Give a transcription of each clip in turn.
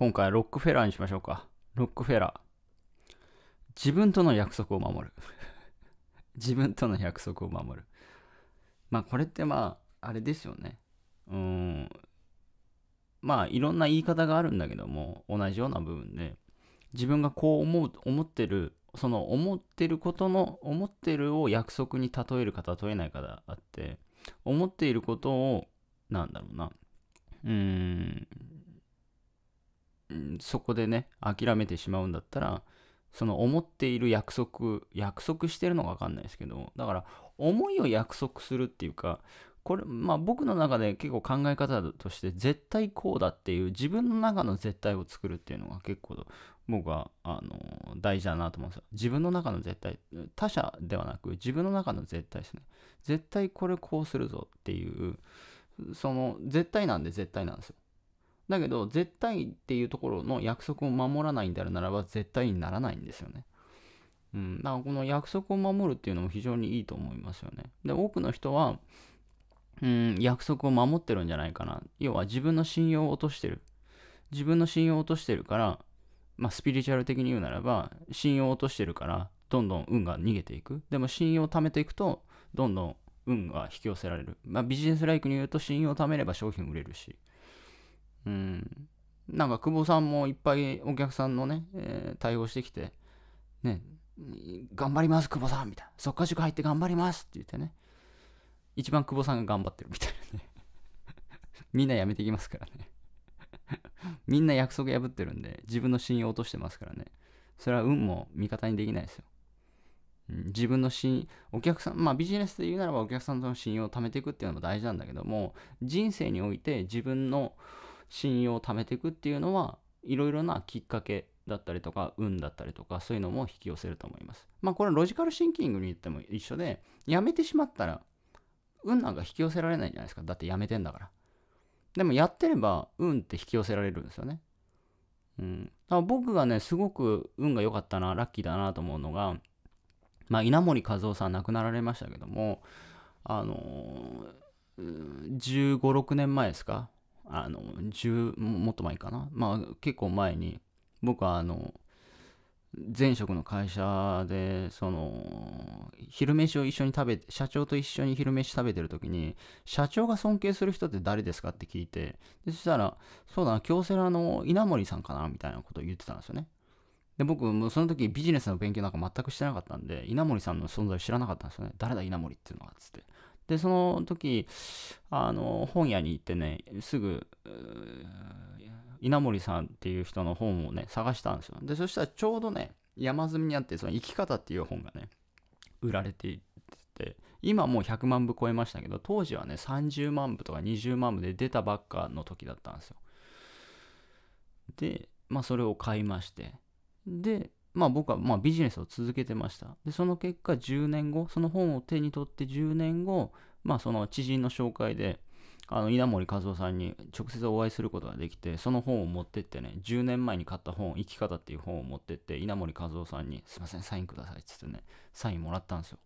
今回はロックフェラーにしましょうか。ロックフェラー。自分との約束を守る。自分との約束を守る。まあこれってまあ、あれですよね。うん。まあいろんな言い方があるんだけども、同じような部分で、自分がこう思う、思ってる、その思ってることの、思ってるを約束に例えるか例えないかがあって、思っていることを、なんだろうな。うーん、そこでね諦めてしまうんだったらその思っている約束約束してるのか分かんないですけどだから思いを約束するっていうかこれまあ僕の中で結構考え方として絶対こうだっていう自分の中の絶対を作るっていうのが結構僕はあの大事だなと思うんですよ自分の中の絶対他者ではなく自分の中の絶対ですね絶対これこうするぞっていうその絶対なんで絶対なんですよだけど、絶対っていうところの約束を守らないんであるならば、絶対にならないんですよね。うん。だから、この約束を守るっていうのも非常にいいと思いますよね。で、多くの人は、うん、約束を守ってるんじゃないかな。要は、自分の信用を落としてる。自分の信用を落としてるから、まあ、スピリチュアル的に言うならば、信用を落としてるから、どんどん運が逃げていく。でも、信用を貯めていくと、どんどん運が引き寄せられる。まあ、ビジネスライクに言うと、信用を貯めれば商品売れるし。うん、なんか久保さんもいっぱいお客さんのね、えー、対応してきて、ね、頑張ります、久保さんみたいな、そっか塾入って頑張りますって言ってね、一番久保さんが頑張ってるみたいなね、みんな辞めてきますからね みんな約束破ってるんで、自分の信用を落としてますからね、それは運も味方にできないですよ。うん、自分の信お客さん、まあビジネスで言うならばお客さんとの信用を貯めていくっていうのも大事なんだけども、人生において自分の信用を貯めていくっていうのはいろいろなきっかけだったりとか運だったりとかそういうのも引き寄せると思います。まあこれロジカルシンキングに言っても一緒でやめてしまったら運なんか引き寄せられないじゃないですかだってやめてんだから。でもやってれば運って引き寄せられるんですよね。うん、だから僕がねすごく運が良かったなラッキーだなと思うのが、まあ、稲森和夫さん亡くなられましたけどもあのー、1 5 6年前ですかあの、10、もっと前かな。まあ結構前に、僕はあの、前職の会社で、その、昼飯を一緒に食べて、社長と一緒に昼飯食べてる時に、社長が尊敬する人って誰ですかって聞いて、そしたら、そうだな、京セラの稲森さんかなみたいなことを言ってたんですよね。で、僕、もその時ビジネスの勉強なんか全くしてなかったんで、稲森さんの存在を知らなかったんですよね。誰だ稲森っていうのは、つって。で、その時、あの、本屋に行ってね、すぐ、稲森さんっていう人の本をね、探したんですよ。で、そしたらちょうどね、山積みにあって、その生き方っていう本がね、売られていて、今もう100万部超えましたけど、当時はね、30万部とか20万部で出たばっかの時だったんですよ。で、まあそれを買いまして、で、まあ僕はまビジネスを続けてました。で、その結果10年後、その本を手に取って10年後、まあその知人の紹介で、あの稲森和夫さんに直接お会いすることができてその本を持ってってね10年前に買った本「生き方」っていう本を持ってって稲森和夫さんに「すいませんサインください」っつってねサインもらったんですよ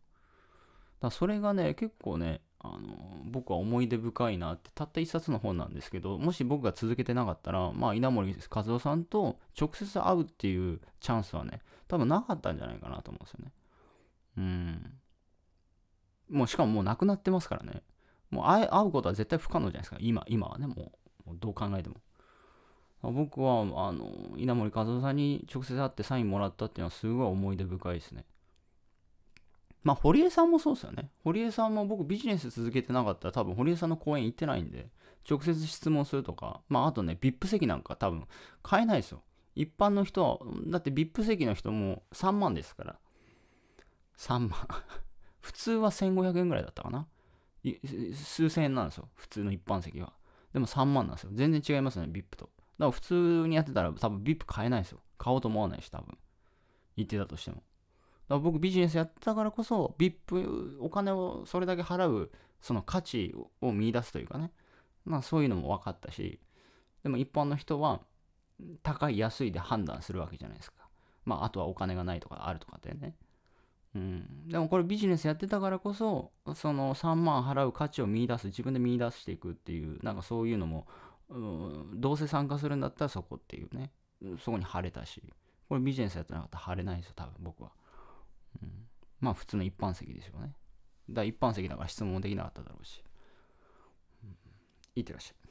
だそれがね、結構ね、あの僕は思い出深いなって、たった一冊の本なんですけど、もし僕が続けてなかったら、まあ、稲森和夫さんと直接会うっていうチャンスはね、多分なかったんじゃないかなと思うんですよね。うん。もう、しかももう亡くなってますからね。もう会うことは絶対不可能じゃないですか。今、今はね、もう、もうどう考えても。僕は、あの、稲森和夫さんに直接会ってサインもらったっていうのはすごい思い出深いですね。まあ、堀江さんもそうですよね。堀江さんも僕ビジネス続けてなかったら多分堀江さんの講演行ってないんで、直接質問するとか、まあ、あとね、VIP 席なんか多分買えないですよ。一般の人は、だって VIP 席の人も3万ですから。3万 普通は1500円ぐらいだったかな。数千円なんですよ。普通の一般席は。でも3万なんですよ。全然違いますね、VIP と。だから普通にやってたら多分 VIP 買えないですよ。買おうと思わないし、多分。言ってたとしても。だから僕ビジネスやってたからこそ VIP お金をそれだけ払うその価値を見出すというかねまあそういうのも分かったしでも一般の人は高い安いで判断するわけじゃないですかまああとはお金がないとかあるとかでねうん、でもこれビジネスやってたからこそその3万払う価値を見出す自分で見出していくっていうなんかそういうのも、うん、どうせ参加するんだったらそこっていうねそこに貼れたしこれビジネスやってなかったら貼れないですよ多分僕は。うん、まあ普通の一般席でしょうねだ一般席だから質問できなかっただろうし、うん、いってらっしゃい